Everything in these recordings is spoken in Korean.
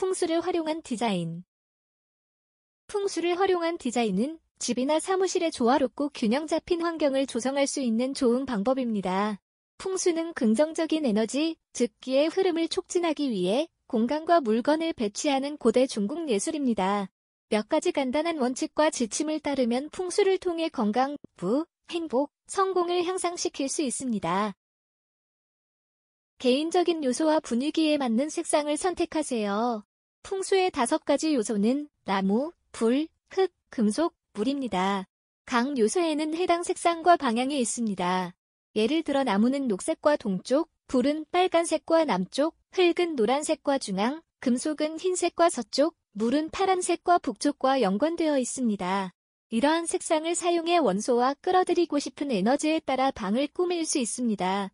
풍수를 활용한 디자인 풍수를 활용한 디자인은 집이나 사무실의 조화롭고 균형 잡힌 환경을 조성할 수 있는 좋은 방법입니다. 풍수는 긍정적인 에너지, 즉 기의 흐름을 촉진하기 위해 공간과 물건을 배치하는 고대 중국 예술입니다. 몇 가지 간단한 원칙과 지침을 따르면 풍수를 통해 건강, 부, 행복, 성공을 향상시킬 수 있습니다. 개인적인 요소와 분위기에 맞는 색상을 선택하세요. 풍수의 다섯 가지 요소는 나무, 불, 흙, 금속, 물입니다. 각 요소에는 해당 색상과 방향이 있습니다. 예를 들어 나무는 녹색과 동쪽, 불은 빨간색과 남쪽, 흙은 노란색과 중앙, 금속은 흰색과 서쪽, 물은 파란색과 북쪽과 연관되어 있습니다. 이러한 색상을 사용해 원소와 끌어들이고 싶은 에너지에 따라 방을 꾸밀 수 있습니다.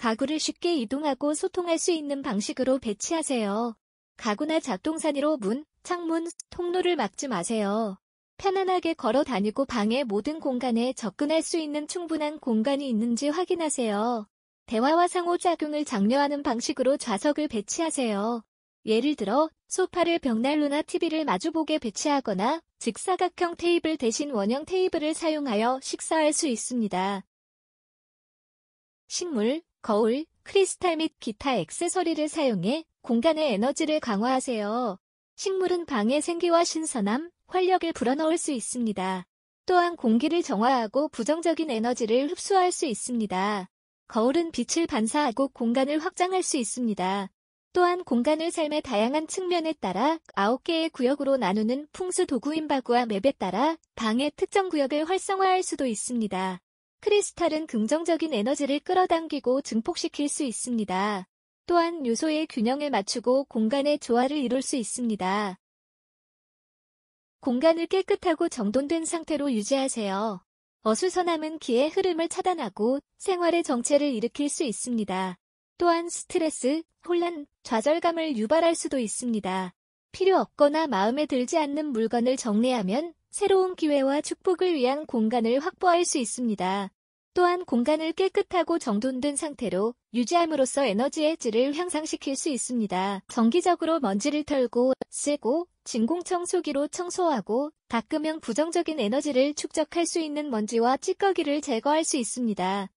가구를 쉽게 이동하고 소통할 수 있는 방식으로 배치하세요. 가구나 작동사니로 문, 창문, 통로를 막지 마세요. 편안하게 걸어 다니고 방의 모든 공간에 접근할 수 있는 충분한 공간이 있는지 확인하세요. 대화와 상호작용을 장려하는 방식으로 좌석을 배치하세요. 예를 들어 소파를 벽난로나 TV를 마주보게 배치하거나 직사각형 테이블 대신 원형 테이블을 사용하여 식사할 수 있습니다. 식물, 거울, 크리스탈 및 기타 액세서리를 사용해 공간의 에너지를 강화하세요. 식물은 방의 생기와 신선함, 활력을 불어넣을 수 있습니다. 또한 공기를 정화하고 부정적인 에너지를 흡수할 수 있습니다. 거울은 빛을 반사하고 공간을 확장할 수 있습니다. 또한 공간을 삶의 다양한 측면에 따라 9개의 구역으로 나누는 풍수 도구인 바구와 맵에 따라 방의 특정 구역을 활성화할 수도 있습니다. 크리스탈은 긍정적인 에너지를 끌어당기고 증폭시킬 수 있습니다. 또한 요소의 균형을 맞추고 공간의 조화를 이룰 수 있습니다. 공간을 깨끗하고 정돈된 상태로 유지하세요. 어수선함은 기의 흐름을 차단하고 생활의 정체를 일으킬 수 있습니다. 또한 스트레스, 혼란, 좌절감을 유발할 수도 있습니다. 필요 없거나 마음에 들지 않는 물건을 정리하면 새로운 기회와 축복을 위한 공간을 확보할 수 있습니다. 또한 공간을 깨끗하고 정돈된 상태로 유지함으로써 에너지의 질을 향상시킬 수 있습니다. 정기적으로 먼지를 털고 쓰고 진공청소기로 청소하고 닦으면 부정적인 에너지를 축적할 수 있는 먼지와 찌꺼기를 제거할 수 있습니다.